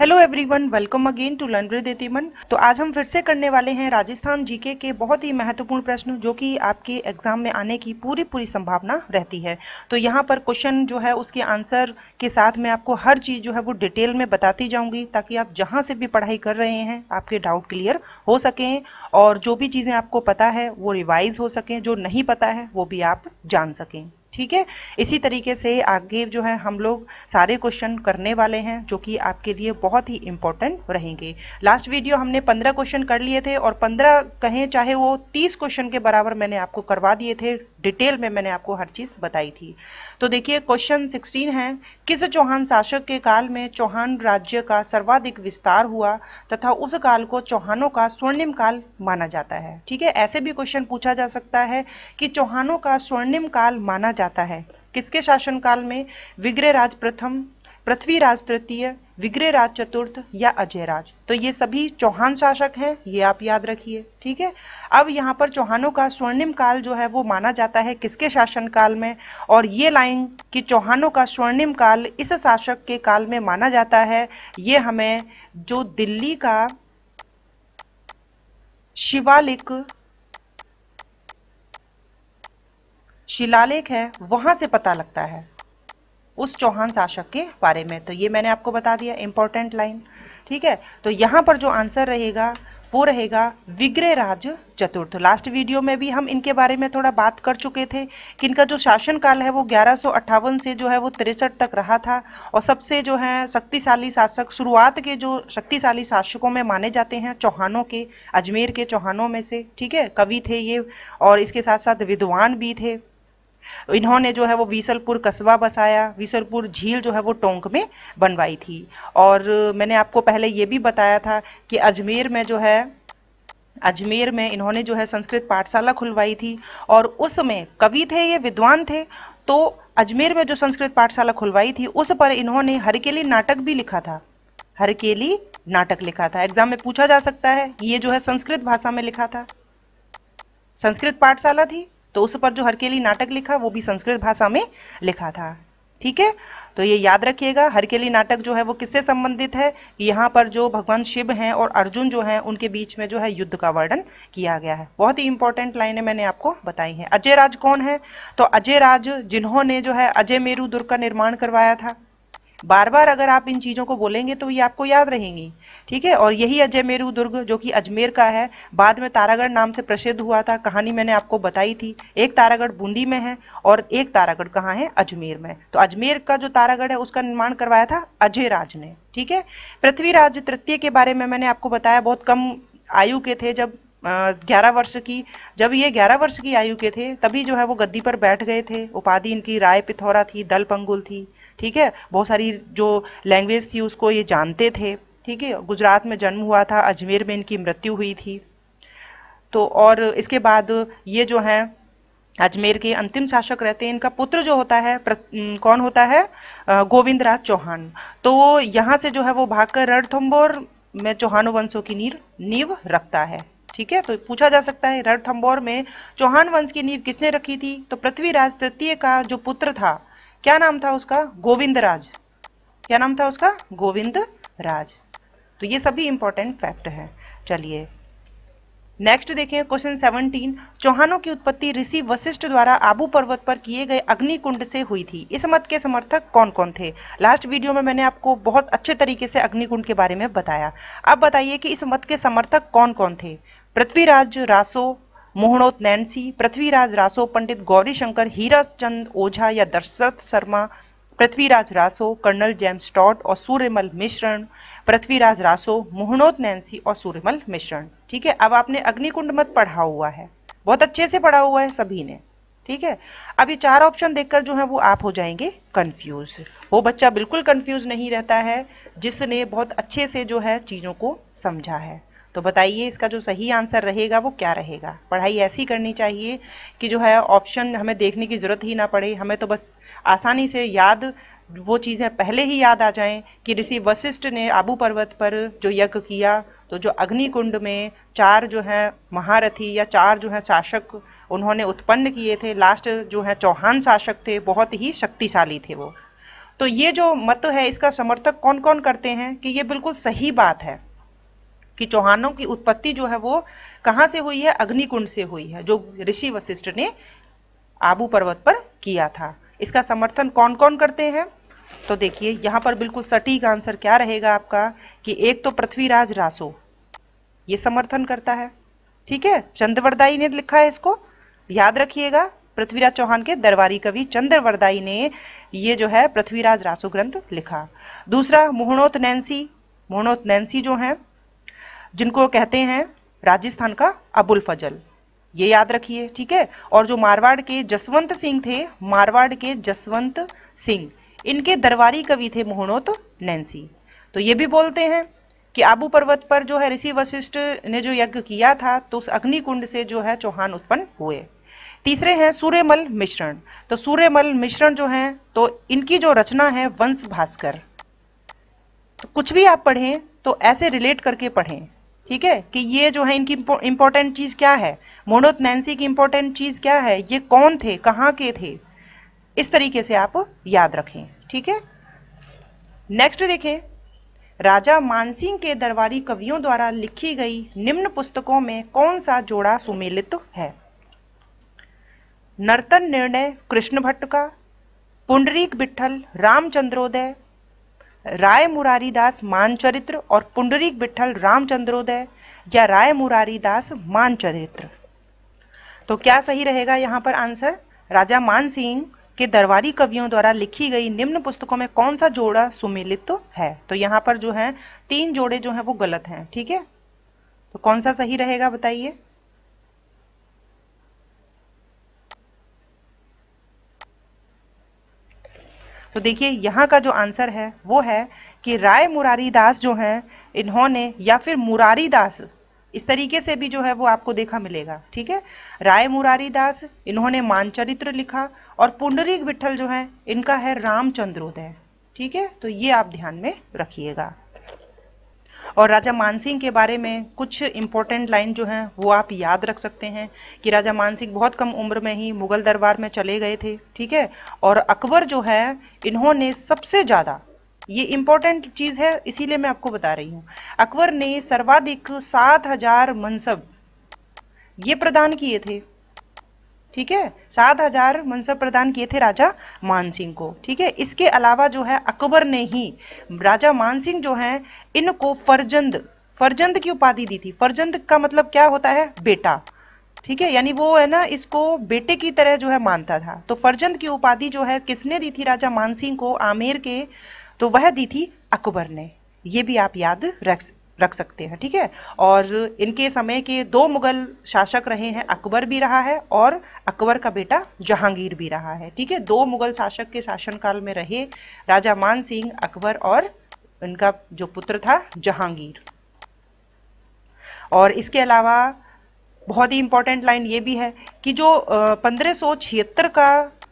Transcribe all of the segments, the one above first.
hello everyone welcome again to learn with इतिमन तो आज हम फिर से करने वाले हैं राजस्थान जीके के बहुत ही महत्वपूर्ण प्रश्न जो कि आपके एग्जाम में आने की पूरी पूरी संभावना रहती है तो यहाँ पर क्वेश्चन जो है उसके आंसर के साथ मैं आपको हर चीज़ जो है वो डिटेल में बताती जाऊँगी ताकि आप जहाँ से भी पढ़ाई कर रहे हैं आपके डाउट क्लियर हो सकें और जो भी चीज़ें आपको पता है वो रिवाइज हो सकें जो नहीं पता है वो भी आप जान सकें ठीक है इसी तरीके से आगे जो है हम लोग सारे क्वेश्चन करने वाले हैं जो कि आपके लिए बहुत ही इंपॉर्टेंट रहेंगे लास्ट वीडियो हमने पंद्रह क्वेश्चन कर लिए थे और पंद्रह कहें चाहे वो तीस क्वेश्चन के बराबर मैंने आपको करवा दिए थे डिटेल में मैंने आपको हर चीज़ बताई थी तो देखिए क्वेश्चन 16 है किस चौहान शासक के काल में चौहान राज्य का सर्वाधिक विस्तार हुआ तथा उस काल को चौहानों का स्वर्णिम काल माना जाता है ठीक है ऐसे भी क्वेश्चन पूछा जा सकता है कि चौहानों का स्वर्णिम काल माना जाता है किसके शासनकाल में विग्रहराज प्रथम पृथ्वीराज तृतीय विग्रहराज चतुर्थ या अजयराज तो ये सभी चौहान शासक हैं ये आप याद रखिए ठीक है अब यहाँ पर चौहानों का स्वर्णिम काल जो है वो माना जाता है किसके शासन काल में और ये लाइन कि चौहानों का स्वर्णिम काल इस शासक के काल में माना जाता है ये हमें जो दिल्ली का शिवालिक शिलालेख है वहां से पता लगता है उस चौहान शासक के बारे में तो ये मैंने आपको बता दिया इम्पोर्टेंट लाइन ठीक है तो यहाँ पर जो आंसर रहेगा वो रहेगा विग्रह राज चतुर्थ लास्ट वीडियो में भी हम इनके बारे में थोड़ा बात कर चुके थे कि इनका जो शासनकाल है वो ग्यारह से जो है वो तिरसठ तक रहा था और सबसे जो है शक्तिशाली शासक शुरुआत के जो शक्तिशाली शासकों में माने जाते हैं चौहानों के अजमेर के चौहानों में से ठीक है कवि थे ये और इसके साथ साथ विद्वान भी थे इन्होंने जो है वो विसलपुर कस्बा बसाया विसलपुर झील जो है वो टोंक में बनवाई थी और मैंने आपको पहले ये भी बताया था कि अजमेर में जो है अजमेर में इन्होंने जो है संस्कृत पाठशाला खुलवाई थी और उसमें कवि थे ये विद्वान थे तो अजमेर में जो संस्कृत पाठशाला खुलवाई थी उस पर इन्होंने हरकेली नाटक भी लिखा था हरकेली नाटक लिखा था एग्जाम में पूछा जा सकता है ये जो है संस्कृत भाषा में लिखा था संस्कृत पाठशाला थी तो उस पर जो हरकेली नाटक लिखा वो भी संस्कृत भाषा में लिखा था ठीक है तो ये याद रखिएगा हरकेली नाटक जो है वो किससे संबंधित है यहाँ पर जो भगवान शिव हैं और अर्जुन जो हैं उनके बीच में जो है युद्ध का वर्णन किया गया है बहुत ही इंपॉर्टेंट लाइनें मैंने आपको बताई हैं अजय राज कौन है तो अजय राज जिन्होंने जो है अजय मेरू दुर्ग का निर्माण करवाया था बार बार अगर आप इन चीज़ों को बोलेंगे तो ये आपको याद रहेंगी ठीक है और यही अजय मेरू दुर्ग जो कि अजमेर का है बाद में तारागढ़ नाम से प्रसिद्ध हुआ था कहानी मैंने आपको बताई थी एक तारागढ़ बूंदी में है और एक तारागढ़ कहाँ है अजमेर में तो अजमेर का जो तारागढ़ है उसका निर्माण करवाया था अजय राज ने ठीक है पृथ्वीराज तृतीय के बारे में मैंने आपको बताया बहुत कम आयु के थे जब ग्यारह वर्ष की जब ये ग्यारह वर्ष की आयु के थे तभी जो है वो गद्दी पर बैठ गए थे उपाधि इनकी राय पिथौरा थी दल पंगुल थी ठीक है बहुत सारी जो लैंग्वेज थी उसको ये जानते थे ठीक है गुजरात में जन्म हुआ था अजमेर में इनकी मृत्यु हुई थी तो और इसके बाद ये जो हैं अजमेर के अंतिम शासक रहते हैं इनका पुत्र जो होता है प्र, कौन होता है गोविंद राज चौहान तो यहाँ से जो है वो भागकर रणथम्बोर में चौहान वंशों की नीर नींव रखता है ठीक है तो पूछा जा सकता है रणथम्बोर में चौहान वंश की नींव किसने रखी थी तो पृथ्वीराज तृतीय का जो पुत्र था क्या नाम था उसका गोविंद राज क्या नाम था उसका गोविंद राज तो ये सभी इंपॉर्टेंट फैक्ट है चलिए नेक्स्ट देखें क्वेश्चन 17 चौहानों की उत्पत्ति ऋषि वशिष्ठ द्वारा आबू पर्वत पर किए गए अग्निकुंड से हुई थी इस मत के समर्थक कौन कौन थे लास्ट वीडियो में मैंने आपको बहुत अच्छे तरीके से अग्निकुंड के बारे में बताया अब बताइए कि इस मत के समर्थक कौन कौन थे पृथ्वीराज रासो मोहनोत नैन्सी पृथ्वीराज रासो पंडित गौरीशंकर हीरस चंद ओझा या Dashrath Sharma Prithviraj Raso colonel James Tod और सूर्यमल मिश्रण पृथ्वीराज रासो मोहनोत नैन्सी और सूर्यमल मिश्रण ठीक है अब आपने अग्निकुंड मत पढ़ा हुआ है बहुत अच्छे से पढ़ा हुआ है सभी ने ठीक है अब ये चार ऑप्शन देखकर जो है वो आप हो जाएंगे कंफ्यूज वो बच्चा बिल्कुल कंफ्यूज नहीं रहता है जिसने बहुत अच्छे से जो है चीज़ों को समझा है तो बताइए इसका जो सही आंसर रहेगा वो क्या रहेगा पढ़ाई ऐसी करनी चाहिए कि जो है ऑप्शन हमें देखने की ज़रूरत ही ना पड़े हमें तो बस आसानी से याद वो चीज़ें पहले ही याद आ जाएं कि ऋषि वशिष्ठ ने आबू पर्वत पर जो यज्ञ किया तो जो अग्निकुंड में चार जो हैं महारथी या चार जो हैं शासक उन्होंने उत्पन्न किए थे लास्ट जो है चौहान शासक थे बहुत ही शक्तिशाली थे वो तो ये जो मत है इसका समर्थक कौन कौन करते हैं कि ये बिल्कुल सही बात है कि चौहानों की उत्पत्ति जो है वो कहाँ से हुई है अग्निकुंड से हुई है जो ऋषि वशिष्ठ ने आबू पर्वत पर किया था इसका समर्थन कौन कौन करते हैं तो देखिए यहाँ पर बिल्कुल सटीक आंसर क्या रहेगा आपका कि एक तो पृथ्वीराज रासो ये समर्थन करता है ठीक है चंद्रवरदाई ने लिखा है इसको याद रखिएगा पृथ्वीराज चौहान के दरबारी कवि चंद्रवरदाई ने ये जो है पृथ्वीराज रासो ग्रंथ लिखा दूसरा मोहनोत नैन्सी मोहनोत नैन्सी जो है जिनको कहते हैं राजस्थान का अबुल फजल ये याद रखिए ठीक है और जो मारवाड़ के जसवंत सिंह थे मारवाड़ के जसवंत सिंह इनके दरबारी कवि थे मोहनोत तो नैन्सी तो ये भी बोलते हैं कि आबू पर्वत पर जो है ऋषि वशिष्ठ ने जो यज्ञ किया था तो उस अग्निकुंड से जो है चौहान उत्पन्न हुए तीसरे हैं सूर्यमल मिश्रण तो सूर्यमल मिश्रण जो हैं तो इनकी जो रचना है वंश भास्कर तो कुछ भी आप पढ़ें तो ऐसे रिलेट करके पढ़ें ठीक है कि ये जो है इनकी इंपॉर्टेंट चीज़ क्या है मोनोथ नैन्सी की इंपॉर्टेंट चीज़ क्या है ये कौन थे कहाँ के थे इस तरीके से आप याद रखें ठीक है नेक्स्ट देखें राजा मानसिंह के दरबारी कवियों द्वारा लिखी गई निम्न पुस्तकों में कौन सा जोड़ा सुमेलित है नर्तन निर्णय कृष्ण भट्ट का पुंडरीक बिट्ठल रामचंद्रोदय राय मुरारीदास मानचरित्र और पुंडरीक विठल रामचंद्रोदय या राय मुरारी दास मानचरित्र तो क्या सही रहेगा यहाँ पर आंसर राजा मान सिंह के दरबारी कवियों द्वारा लिखी गई निम्न पुस्तकों में कौन सा जोड़ा सुमेलित तो है तो यहाँ पर जो है तीन जोड़े जो हैं वो गलत हैं ठीक है तो कौन सा सही रहेगा बताइए तो देखिए यहाँ का जो आंसर है वो है कि राय मुरारी दास जो हैं इन्होंने या फिर मुरारी दास इस तरीके से भी जो है वो आपको देखा मिलेगा ठीक है राय मुरारी दास इन्होंने मानचरित्र लिखा और पुंडरीक विठल जो है इनका है रामचंद्रोदय ठीक है तो ये आप ध्यान में रखिएगा और राजा मानसिंह के बारे में कुछ इम्पोर्टेंट लाइन जो हैं वो आप याद रख सकते हैं कि राजा मानसिंह बहुत कम उम्र में ही मुगल दरबार में चले गए थे ठीक है और अकबर जो है इन्होंने सबसे ज़्यादा ये इम्पोर्टेंट चीज़ है इसीलिए मैं आपको बता रही हूँ अकबर ने सर्वाधिक सात हजार मनसब ये प्रदान किए थे ठीक है सात हजार मनसब प्रदान किए थे राजा मानसिंह को ठीक है इसके अलावा जो है अकबर ने ही राजा मानसिंह जो है इनको फरजंद फर्जंद की उपाधि दी थी फर्जंद का मतलब क्या होता है बेटा ठीक है यानी वो है ना इसको बेटे की तरह जो है मानता था तो फर्जंद की उपाधि जो है किसने दी थी राजा मानसिंह को आमेर के तो वह दी थी अकबर ने ये भी आप याद रख रख सकते हैं ठीक है और इनके समय के दो मुग़ल शासक रहे हैं अकबर भी रहा है और अकबर का बेटा जहांगीर भी रहा है ठीक है दो मुग़ल शासक के शासनकाल में रहे राजा मान सिंह अकबर और इनका जो पुत्र था जहांगीर और इसके अलावा बहुत ही इंपॉर्टेंट लाइन ये भी है कि जो पंद्रह का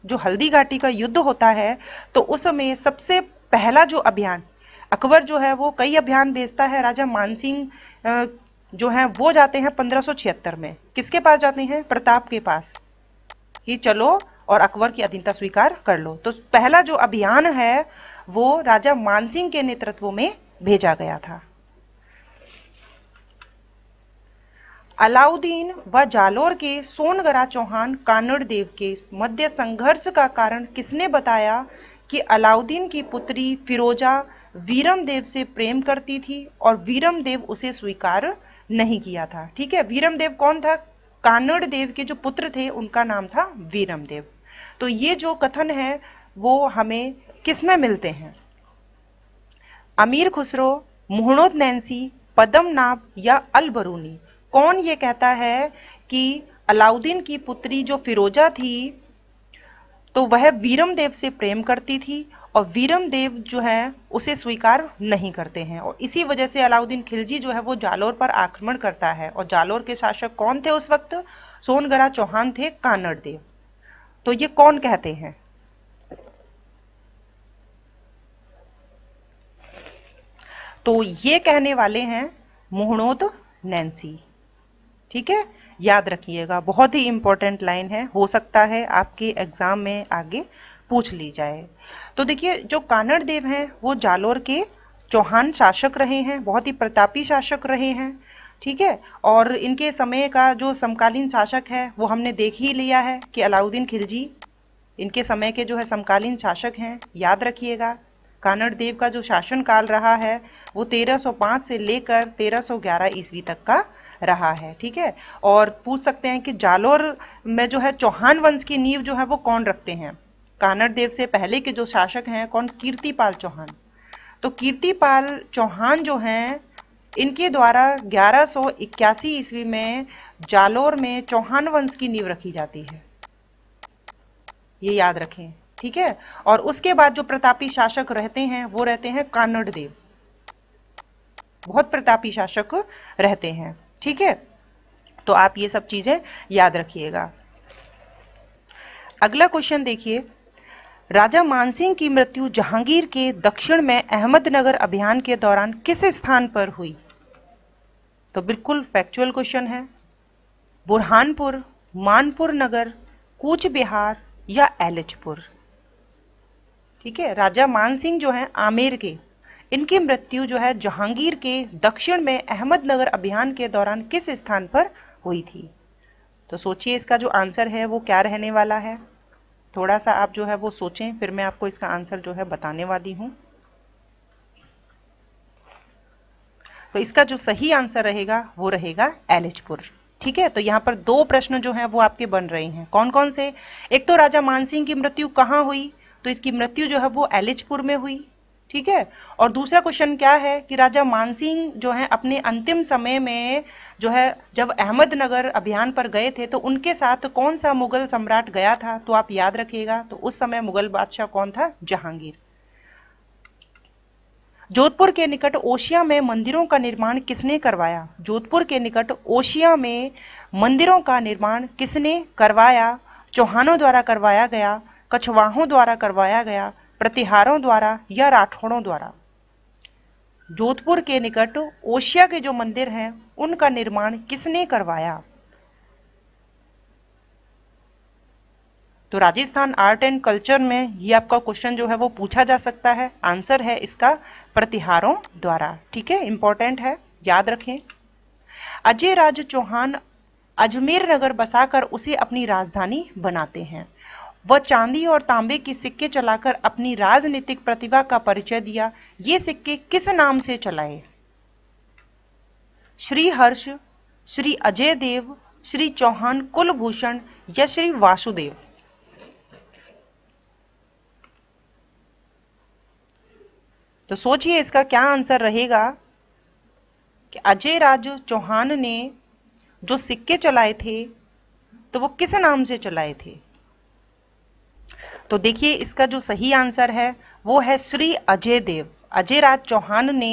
जो हल्दी घाटी का युद्ध होता है तो उस समय सबसे पहला जो अभियान अकबर जो है वो कई अभियान भेजता है राजा मानसिंह जो है वो जाते हैं पंद्रह में किसके पास जाते हैं प्रताप के पास कि चलो और अकबर की अधीनता स्वीकार कर लो तो पहला जो अभियान है वो राजा मानसिंह के नेतृत्व में भेजा गया था अलाउद्दीन व जालोर के सोनगरा चौहान कानड़ देव के मध्य संघर्ष का कारण किसने बताया कि अलाउद्दीन की पुत्री फिरोजा वीरम देव से प्रेम करती थी और वीरम देव उसे स्वीकार नहीं किया था ठीक है वीरम देव कौन था कानड़ देव के जो पुत्र थे उनका नाम था वीरम देव तो ये जो कथन है वो हमें किसमें मिलते हैं अमीर खुसरो मोहनोद नैन्सी पदम नाभ या अलबरूनी कौन ये कहता है कि अलाउद्दीन की पुत्री जो फिरोजा थी तो वह वीरम देव से प्रेम करती थी और वीरम देव जो है उसे स्वीकार नहीं करते हैं और इसी वजह से अलाउद्दीन खिलजी जो है वो जालोर पर आक्रमण करता है और जालोर के शासक कौन थे उस वक्त सोनगरा चौहान थे कानड़ देव तो ये कौन कहते हैं तो ये कहने वाले हैं मोहनोद नैन्सी ठीक है याद रखिएगा बहुत ही इंपॉर्टेंट लाइन है हो सकता है आपके एग्जाम में आगे पूछ ली जाए तो देखिए जो कानड़ देव हैं वो जालोर के चौहान शासक रहे हैं बहुत ही प्रतापी शासक रहे हैं ठीक है और इनके समय का जो समकालीन शासक है वो हमने देख ही लिया है कि अलाउद्दीन खिलजी इनके समय के जो है समकालीन शासक हैं याद रखिएगा कानड़ देव का जो शासनकाल रहा है वो 1305 से लेकर 1311 ईस्वी तक का रहा है ठीक है और पूछ सकते हैं कि जालोर में जो है चौहान वंश की नींव जो है वो कौन रखते हैं कानड़ देव से पहले के जो शासक हैं कौन कीर्तिपाल चौहान तो कीर्तिपाल चौहान जो हैं इनके द्वारा 1181 ईस्वी में जालोर में चौहान वंश की नींव रखी जाती है ये याद रखें ठीक है और उसके बाद जो प्रतापी शासक रहते हैं वो रहते हैं कानड़ देव बहुत प्रतापी शासक रहते हैं ठीक है तो आप ये सब चीजें याद रखिएगा अगला क्वेश्चन देखिए राजा मानसिंह की मृत्यु जहांगीर के दक्षिण में अहमदनगर अभियान के दौरान किस स्थान पर हुई तो बिल्कुल फैक्चुअल क्वेश्चन है बुरहानपुर मानपुर नगर कूच बिहार या एलचपुर ठीक है राजा मानसिंह जो है आमेर के इनकी मृत्यु जो है जहांगीर के दक्षिण में अहमदनगर अभियान के दौरान किस स्थान पर हुई थी तो सोचिए इसका जो आंसर है वो क्या रहने वाला है थोड़ा सा आप जो है वो सोचें फिर मैं आपको इसका आंसर जो है बताने वाली हूँ तो इसका जो सही आंसर रहेगा वो रहेगा एलिजपुर ठीक है तो यहाँ पर दो प्रश्न जो है वो आपके बन रहे हैं कौन कौन से एक तो राजा मानसिंह की मृत्यु कहाँ हुई तो इसकी मृत्यु जो है वो एलिजपुर में हुई ठीक है और दूसरा क्वेश्चन क्या है कि राजा मानसिंह जो है अपने अंतिम समय में जो है जब अहमदनगर अभियान पर गए थे तो उनके साथ कौन सा मुगल सम्राट गया था तो आप याद रखिएगा तो उस समय मुगल बादशाह कौन था जहांगीर जोधपुर के निकट ओशिया में मंदिरों का निर्माण किसने करवाया जोधपुर के निकट ओशिया में मंदिरों का निर्माण किसने करवाया चौहानों द्वारा करवाया गया कछवाहों द्वारा करवाया गया प्रतिहारों द्वारा या राठौड़ों द्वारा जोधपुर के निकट ओशिया के जो मंदिर हैं उनका निर्माण किसने करवाया तो राजस्थान आर्ट एंड कल्चर में ये आपका क्वेश्चन जो है वो पूछा जा सकता है आंसर है इसका प्रतिहारों द्वारा ठीक है इंपॉर्टेंट है याद रखें अजय राज चौहान अजमेर नगर बसाकर उसे अपनी राजधानी बनाते हैं वह चांदी और तांबे के सिक्के चलाकर अपनी राजनीतिक प्रतिभा का परिचय दिया ये सिक्के किस नाम से चलाए श्री हर्ष श्री अजय देव श्री चौहान कुलभूषण या श्री वासुदेव तो सोचिए इसका क्या आंसर रहेगा कि अजय राज चौहान ने जो सिक्के चलाए थे तो वो किस नाम से चलाए थे तो देखिए इसका जो सही आंसर है वो है श्री अजय देव अजय राज चौहान ने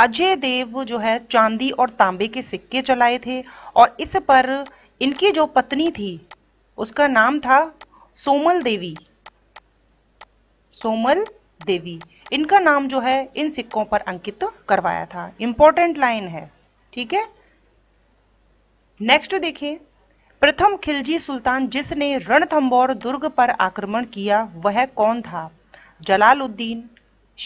अजय देव जो है चांदी और तांबे के सिक्के चलाए थे और इस पर इनकी जो पत्नी थी उसका नाम था सोमल देवी सोमल देवी इनका नाम जो है इन सिक्कों पर अंकित करवाया था इंपॉर्टेंट लाइन है ठीक है नेक्स्ट देखिए प्रथम खिलजी सुल्तान जिसने रणथंबोर दुर्ग पर आक्रमण किया वह कौन था जलालुद्दीन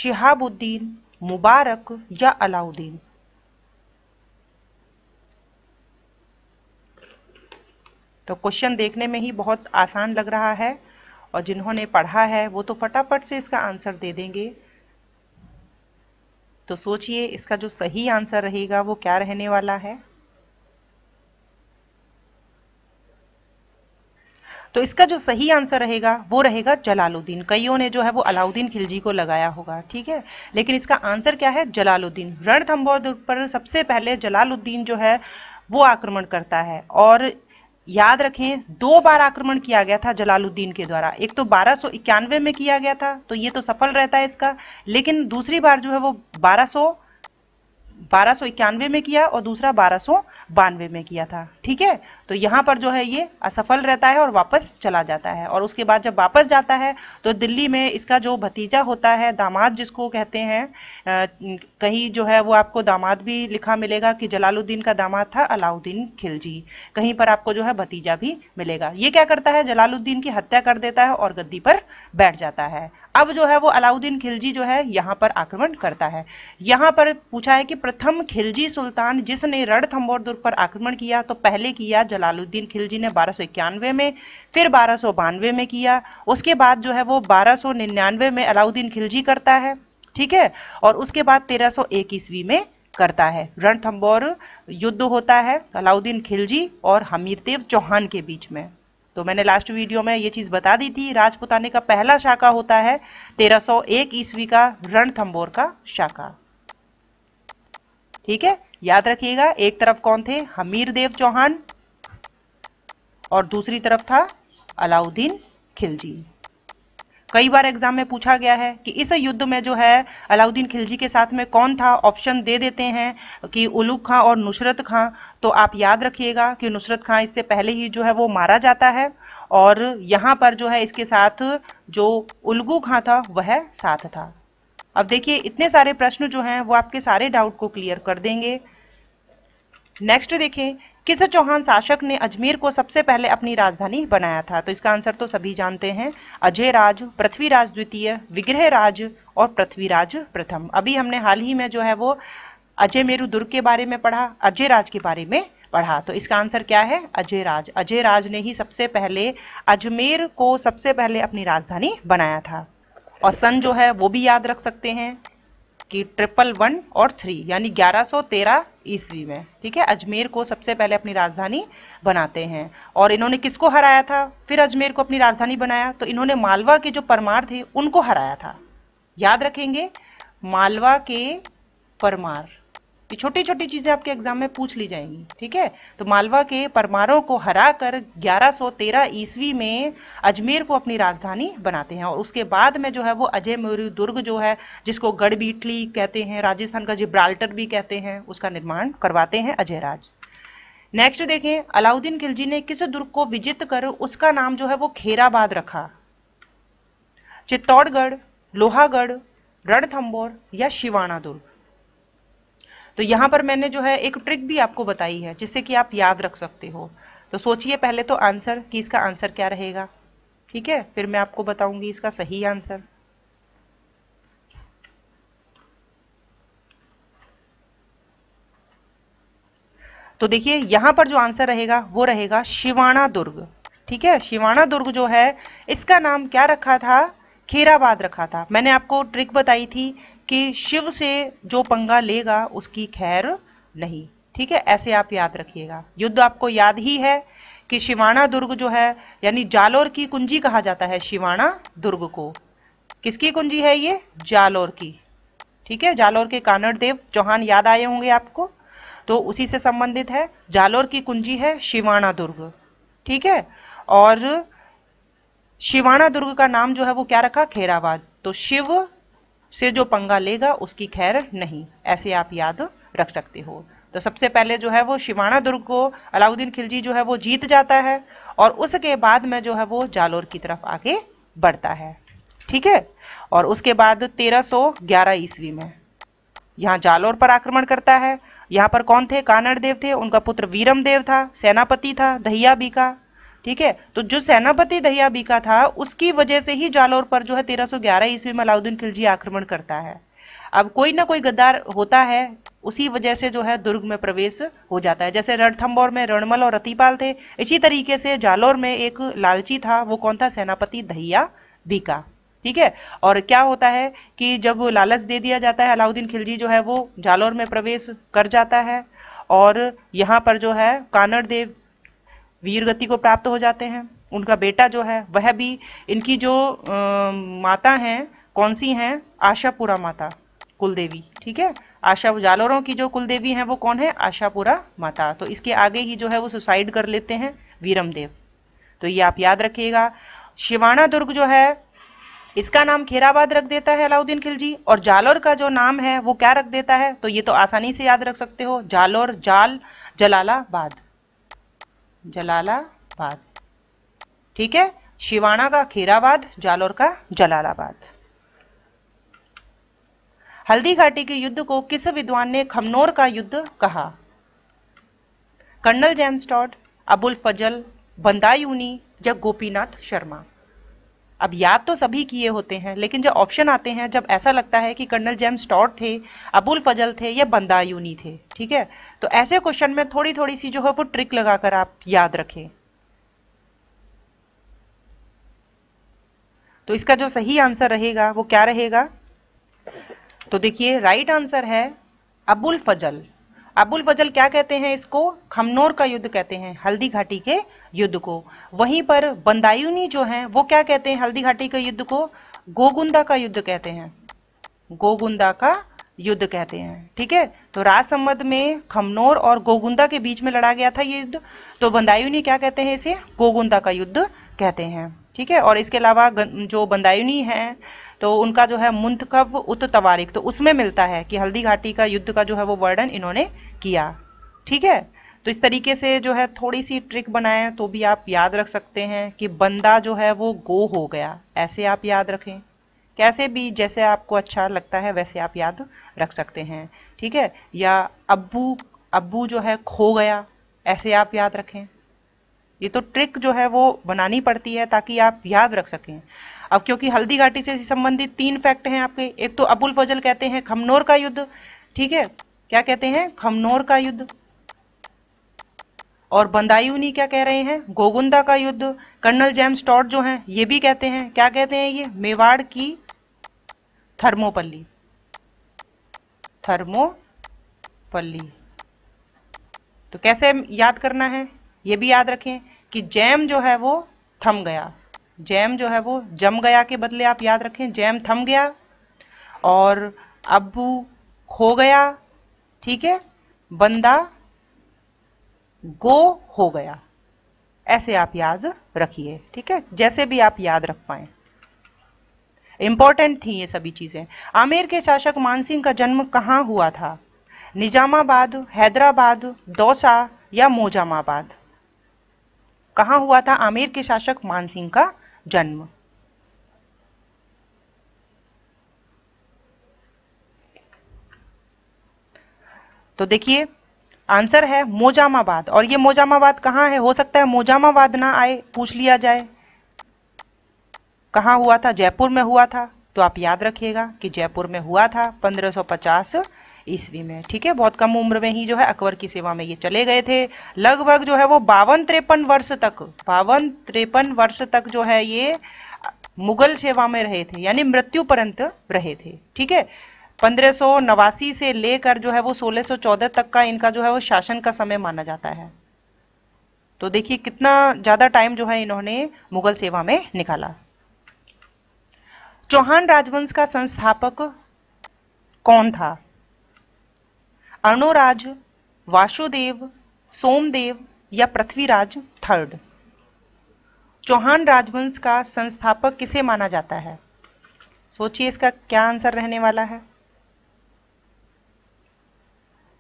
शिहाबुद्दीन मुबारक या अलाउद्दीन तो क्वेश्चन देखने में ही बहुत आसान लग रहा है और जिन्होंने पढ़ा है वो तो फटाफट से इसका आंसर दे देंगे तो सोचिए इसका जो सही आंसर रहेगा वो क्या रहने वाला है तो इसका जो सही आंसर रहेगा वो रहेगा जलालुद्दीन कईयों ने जो है वो अलाउद्दीन खिलजी को लगाया होगा ठीक है लेकिन इसका आंसर क्या है जलालुद्दीन रणथम्बोर पर सबसे पहले जलालुद्दीन जो है वो आक्रमण करता है और याद रखें दो बार आक्रमण किया गया था जलालुद्दीन के द्वारा एक तो बारह में किया गया था तो ये तो सफल रहता है इसका लेकिन दूसरी बार जो है वो बारह 1291 में किया और दूसरा बारह में किया था ठीक है तो यहाँ पर जो है ये असफल रहता है और वापस चला जाता है और उसके बाद जब वापस जाता है तो दिल्ली में इसका जो भतीजा होता है दामाद जिसको कहते हैं कहीं जो है वो आपको दामाद भी लिखा मिलेगा कि जलालुद्दीन का दामाद था अलाउद्दीन खिलजी कहीं पर आपको जो है भतीजा भी मिलेगा ये क्या करता है जलालुद्दीन की हत्या कर देता है और गद्दी पर बैठ जाता है अब जो है वो अलाउद्दीन खिलजी जो है यहाँ पर आक्रमण करता है यहाँ पर पूछा है कि प्रथम खिलजी सुल्तान जिसने रणथम्बोर दुर्ग पर आक्रमण किया तो पहले पहले किया जलालुद्दीन खिलजी ने बारह में फिर बारह में किया उसके बाद जो है वो बारह में अलाउद्दीन खिलजी करता है ठीक है और उसके बाद तेरह सौ ईस्वी में करता है रणथम्बोर युद्ध होता है अलाउद्दीन खिलजी और हमीरदेव चौहान के बीच में तो मैंने लास्ट वीडियो में ये चीज़ बता दी थी राजपुताने का पहला शाखा होता है 1301 ईस्वी का रणथम्बोर का शाखा ठीक है याद रखिएगा एक तरफ कौन थे हमीर देव चौहान और दूसरी तरफ था अलाउद्दीन खिलजी कई बार एग्जाम में पूछा गया है कि इस युद्ध में जो है अलाउद्दीन खिलजी के साथ में कौन था ऑप्शन दे देते हैं कि उलूक खां और नुसरत खां तो आप याद रखिएगा कि नुसरत खां इससे पहले ही जो है वो मारा जाता है और यहाँ पर जो है इसके साथ जो उलगू खां था वह साथ था अब देखिए इतने सारे प्रश्न जो हैं वो आपके सारे डाउट को क्लियर कर देंगे नेक्स्ट देखें किस चौहान शासक ने अजमेर को सबसे पहले अपनी राजधानी बनाया था तो इसका आंसर तो सभी जानते हैं अजय राज पृथ्वीराज द्वितीय विग्रह राज और पृथ्वीराज प्रथम अभी हमने हाल ही में जो है वो अजय मेरु दुर्ग के बारे में पढ़ा अजय राज के बारे में पढ़ा तो इसका आंसर क्या है अजय राज अजय राज ने ही सबसे पहले अजमेर को सबसे पहले अपनी राजधानी बनाया था और सन जो है वो भी याद रख सकते हैं कि ट्रिपल वन और थ्री यानी ग्यारह सौ तेरह ईस्वी में ठीक है अजमेर को सबसे पहले अपनी राजधानी बनाते हैं और इन्होंने किसको हराया था फिर अजमेर को अपनी राजधानी बनाया तो इन्होंने मालवा के जो परमार थे उनको हराया था याद रखेंगे मालवा के परमार ये छोटी छोटी चीजें आपके एग्जाम में पूछ ली जाएंगी ठीक है तो मालवा के परमारों को हरा कर ग्यारह ईस्वी में अजमेर को अपनी राजधानी बनाते हैं और उसके बाद में जो है वो अजय मयूरी दुर्ग जो है जिसको गढ़बीटली कहते हैं राजस्थान का जिब्राल्टर भी कहते हैं उसका निर्माण करवाते हैं अजयराज नेक्स्ट देखें अलाउद्दीन खिलजी ने किस दुर्ग को विजित कर उसका नाम जो है वो खेराबाद रखा चित्तौड़गढ़ लोहागढ़ रणथम्बोर या शिवाना दुर्ग तो यहाँ पर मैंने जो है एक ट्रिक भी आपको बताई है जिससे कि आप याद रख सकते हो तो सोचिए पहले तो आंसर कि इसका आंसर क्या रहेगा ठीक है फिर मैं आपको बताऊंगी इसका सही आंसर तो देखिए यहां पर जो आंसर रहेगा वो रहेगा शिवाना दुर्ग ठीक है शिवाना दुर्ग जो है इसका नाम क्या रखा था खेराबाद रखा था मैंने आपको ट्रिक बताई थी कि शिव से जो पंगा लेगा उसकी खैर नहीं ठीक है ऐसे आप याद रखिएगा युद्ध आपको याद ही है कि शिवाना दुर्ग जो है यानी जालोर की कुंजी कहा जाता है शिवाना दुर्ग को किसकी कुंजी है ये जालोर की ठीक है जालोर के कानड़ देव चौहान याद आए होंगे आपको तो उसी से संबंधित है जालोर की कुंजी है शिवाना दुर्ग ठीक है और शिवाना दुर्ग का नाम जो है वो क्या रखा खेराबाद तो शिव से जो पंगा लेगा उसकी खैर नहीं ऐसे आप याद रख सकते हो तो सबसे पहले जो है वो शिवाना दुर्ग को अलाउद्दीन खिलजी जो है वो जीत जाता है और उसके बाद में जो है वो जालोर की तरफ आगे बढ़ता है ठीक है और उसके बाद 1311 ईस्वी में यहाँ जालोर पर आक्रमण करता है यहाँ पर कौन थे कानड़ देव थे उनका पुत्र वीरम देव था सेनापति था दहिया बीका ठीक है तो जो सेनापति दहिया का था उसकी वजह से ही जालौर पर जो है 1311 ईस्वी में अलाउद्दीन खिलजी आक्रमण करता है अब कोई ना कोई गद्दार होता है उसी वजह से जो है दुर्ग में प्रवेश हो जाता है जैसे रणथम्बोर में रणमल और रतिपाल थे इसी तरीके से जालौर में एक लालची था वो कौन था सेनापति दहिया बीका ठीक है और क्या होता है कि जब लालच दे दिया जाता है अलाउद्दीन खिलजी जो है वो जालौर में प्रवेश कर जाता है और यहाँ पर जो है कानड़ देव वीर गति को प्राप्त हो जाते हैं उनका बेटा जो है वह भी इनकी जो आ, माता हैं कौन सी हैं आशापुरा माता कुलदेवी ठीक है आशा जालोरों की जो कुलदेवी हैं वो कौन है आशापुरा माता तो इसके आगे ही जो है वो सुसाइड कर लेते हैं वीरमदेव तो ये आप याद रखिएगा शिवाना दुर्ग जो है इसका नाम खेराबाद रख देता है अलाउद्दीन खिलजी और जालोर का जो नाम है वो क्या रख देता है तो ये तो आसानी से याद रख सकते हो जालोर जाल जलालाबाद जलालाबाद ठीक है शिवाना का खीराबाद जालोर का जलालाबाद हल्दी घाटी के युद्ध को किस विद्वान ने खमनोर का युद्ध कहा colonel James Tod Abul Fazal Badayuni या गोपीनाथ शर्मा अब याद तो सभी किए होते हैं लेकिन जब ऑप्शन आते हैं जब ऐसा लगता है कि कर्नल जेम स्टॉट थे अबुल फजल थे या बंदायूनी थे ठीक है तो ऐसे क्वेश्चन में थोड़ी थोड़ी सी जो है वो ट्रिक लगाकर आप याद रखें तो इसका जो सही आंसर रहेगा वो क्या रहेगा तो देखिए राइट आंसर है अबुल फजल अबुल फजल क्या कहते हैं इसको खमनोर का युद्ध कहते हैं हल्दी घाटी के युद्ध को वहीं पर बंदायूनी जो हैं वो क्या कहते हैं हल्दी घाटी के युद्ध को गोगुंदा का युद्ध कहते हैं गोगुंदा का युद्ध कहते हैं ठीक है तो राज में खमनोर और गोगुंदा के बीच में लड़ा गया था ये युद्ध तो बंदायूनी क्या कहते हैं इसे गोगुंदा का युद्ध कहते हैं ठीक है और इसके अलावा जो बंदायुनी हैं तो उनका जो है मुंतकब उत तवारिक तो उसमें मिलता है कि हल्दी घाटी का युद्ध का जो है वो वर्णन इन्होंने किया ठीक है तो इस तरीके से जो है थोड़ी सी ट्रिक बनाएं तो भी आप याद रख सकते हैं कि बंदा जो है वो गो हो गया ऐसे आप याद रखें कैसे भी जैसे आपको अच्छा लगता है वैसे आप याद रख सकते हैं ठीक है या अब्बू अब्बू जो है खो गया ऐसे आप याद रखें ये तो ट्रिक जो है वो बनानी पड़ती है ताकि आप याद रख सकें अब क्योंकि हल्दी घाटी से संबंधित तीन फैक्ट हैं आपके एक तो अबुल फजल कहते हैं खमनोर का युद्ध ठीक है क्या कहते हैं खमनोर का युद्ध और बंदायूनी क्या कह रहे हैं गोगुंदा का युद्ध कर्नल जेम्स स्टॉट जो हैं ये भी कहते हैं क्या कहते हैं ये मेवाड़ की थर्मोपल्ली थर्मोपल्ली तो कैसे याद करना है ये भी याद रखें कि जैम जो है वो थम गया जैम जो है वो जम गया के बदले आप याद रखें जैम थम गया और अबू खो गया ठीक है बंदा गो हो गया ऐसे आप याद रखिए ठीक है जैसे भी आप याद रख पाए इम्पॉर्टेंट थी ये सभी चीज़ें आमेर के शासक मानसिंह का जन्म कहाँ हुआ था निजामाबाद हैदराबाद दौसा या मोजामाबाद कहाँ हुआ था आमेर के शासक मानसिंह का जन्म तो देखिए आंसर है मोजामाबाद और ये मोजामाबाद कहाँ है हो सकता है मोजामाबाद ना आए पूछ लिया जाए कहाँ हुआ था जयपुर में हुआ था तो आप याद रखिएगा कि जयपुर में हुआ था 1550 ईस्वी में ठीक है बहुत कम उम्र में ही जो है अकबर की सेवा में ये चले गए थे लगभग जो है वो बावन त्रेपन वर्ष तक बावन त्रेपन वर्ष तक जो है ये मुगल सेवा में रहे थे यानी मृत्यु परंत रहे थे ठीक है पंद्रह से लेकर जो है वो 1614 तक का इनका जो है वो शासन का समय माना जाता है तो देखिए कितना ज़्यादा टाइम जो है इन्होंने मुगल सेवा में निकाला चौहान राजवंश का संस्थापक कौन था अर्णोराज वासुदेव सोमदेव या पृथ्वीराज थर्ड चौहान राजवंश का संस्थापक किसे माना जाता है सोचिए इसका क्या आंसर रहने वाला है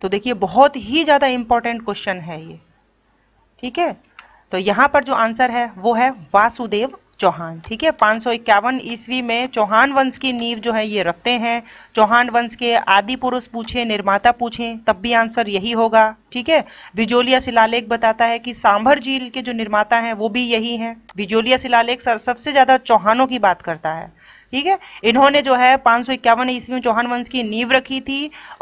तो देखिए बहुत ही ज़्यादा इंपॉर्टेंट क्वेश्चन है ये ठीक है तो यहां पर जो आंसर है वो है वासुदेव चौहान ठीक है पाँच सौ इक्यावन ईस्वी में चौहान वंश की नींव जो है ये रखते हैं चौहान वंश के आदि पुरुष पूछे निर्माता पूछे तब भी आंसर यही होगा ठीक है बिजोलिया शिलालेख बताता है कि सांभर झील के जो निर्माता हैं वो भी यही हैं बिजोलिया शिलालेख सबसे ज़्यादा चौहानों की बात करता है ठीक है इन्होंने जो है पाँच सौ इक्यावन ईस्वी में चौहान वंश की नींव रखी थी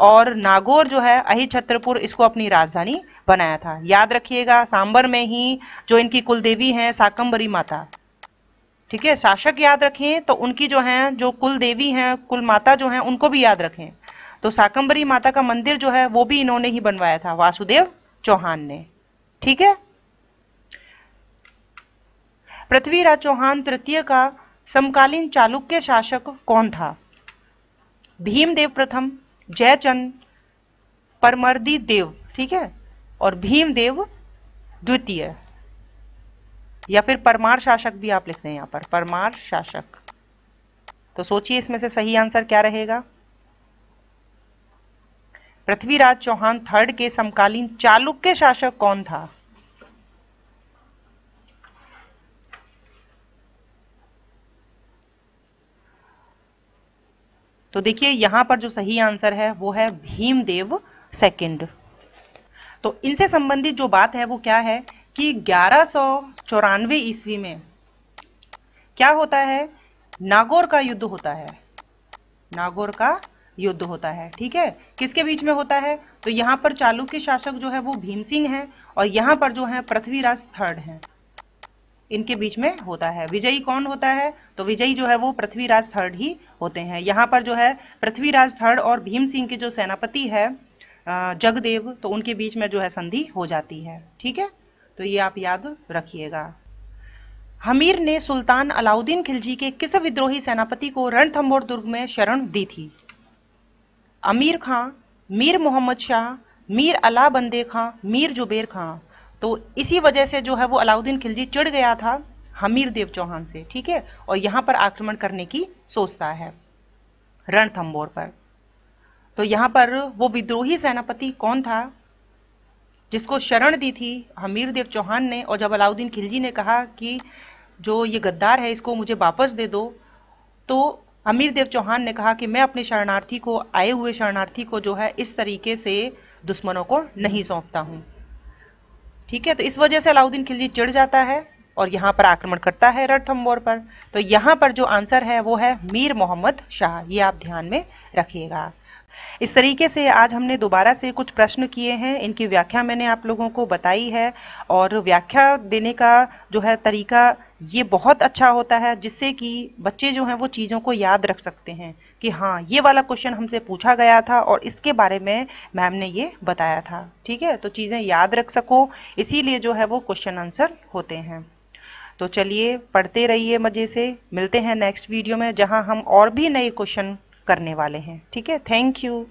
और नागौर जो है अहि छत्रपुर इसको अपनी राजधानी बनाया था याद रखिएगा सांबर में ही जो इनकी कुलदेवी हैं साकम्बरी माता ठीक है शासक याद रखें तो उनकी जो हैं जो कुल देवी हैं कुल माता जो हैं उनको भी याद रखें तो साकंबरी माता का मंदिर जो है वो भी इन्होंने ही बनवाया था वासुदेव चौहान ने ठीक है पृथ्वीराज चौहान तृतीय का समकालीन चालुक्य शासक कौन था भीमदेव प्रथम जयचंद परमर्दी देव ठीक है और भीमदेव द्वितीय या फिर परमार शासक भी आप लिख दें यहाँ पर परमार शासक तो सोचिए इसमें से सही आंसर क्या रहेगा पृथ्वीराज चौहान थर्ड के समकालीन चालुक्य शासक कौन था तो देखिए यहां पर जो सही आंसर है वो है भीमदेव सेकंड तो इनसे संबंधित जो बात है वो क्या है कि ग्यारह सौ चौरानवे ईस्वी में क्या होता है नागौर का युद्ध होता है नागौर का युद्ध होता है ठीक है किसके बीच में होता है तो यहाँ पर चालुक्य शासक जो है वो भीम सिंह है और यहाँ पर जो है पृथ्वीराज थर्ड है इनके बीच में होता है विजयी कौन होता है तो विजयी जो है वो पृथ्वीराज थर्ड ही होते हैं यहाँ पर जो है पृथ्वीराज थर्ड और भीम सिंह के जो सेनापति है जगदेव तो उनके बीच में जो है संधि हो जाती है ठीक है तो ये आप याद रखिएगा हमीर ने सुल्तान अलाउद्दीन खिलजी के किस विद्रोही सेनापति को रणथम्बोर दुर्ग में शरण दी थी अमीर खां मीर मोहम्मद शाह मीर अला बंदे खां मीर जुबेर खां तो इसी वजह से जो है वो अलाउद्दीन खिलजी चिड़ गया था हमीर देव चौहान से ठीक है और यहां पर आक्रमण करने की सोचता है रणथंबोर पर तो यहां पर वो विद्रोही सेनापति कौन था जिसको शरण दी थी हमीर देव चौहान ने और जब अलाउद्दीन खिलजी ने कहा कि जो ये गद्दार है इसको मुझे वापस दे दो तो अमीर देव चौहान ने कहा कि मैं अपने शरणार्थी को आए हुए शरणार्थी को जो है इस तरीके से दुश्मनों को नहीं सौंपता हूँ ठीक है तो इस वजह से अलाउद्दीन खिलजी चिड़ जाता है और यहाँ पर आक्रमण करता है रणथम्बोर पर तो यहाँ पर जो आंसर है वो है मीर मोहम्मद शाह ये आप ध्यान में रखिएगा इस तरीके से आज हमने दोबारा से कुछ प्रश्न किए हैं इनकी व्याख्या मैंने आप लोगों को बताई है और व्याख्या देने का जो है तरीका ये बहुत अच्छा होता है जिससे कि बच्चे जो हैं वो चीज़ों को याद रख सकते हैं कि हाँ ये वाला क्वेश्चन हमसे पूछा गया था और इसके बारे में मैम ने ये बताया था ठीक है तो चीज़ें याद रख सको इसीलिए जो है वो क्वेश्चन आंसर होते हैं तो चलिए पढ़ते रहिए मज़े से मिलते हैं नेक्स्ट वीडियो में जहाँ हम और भी नए क्वेश्चन करने वाले हैं ठीक है थैंक यू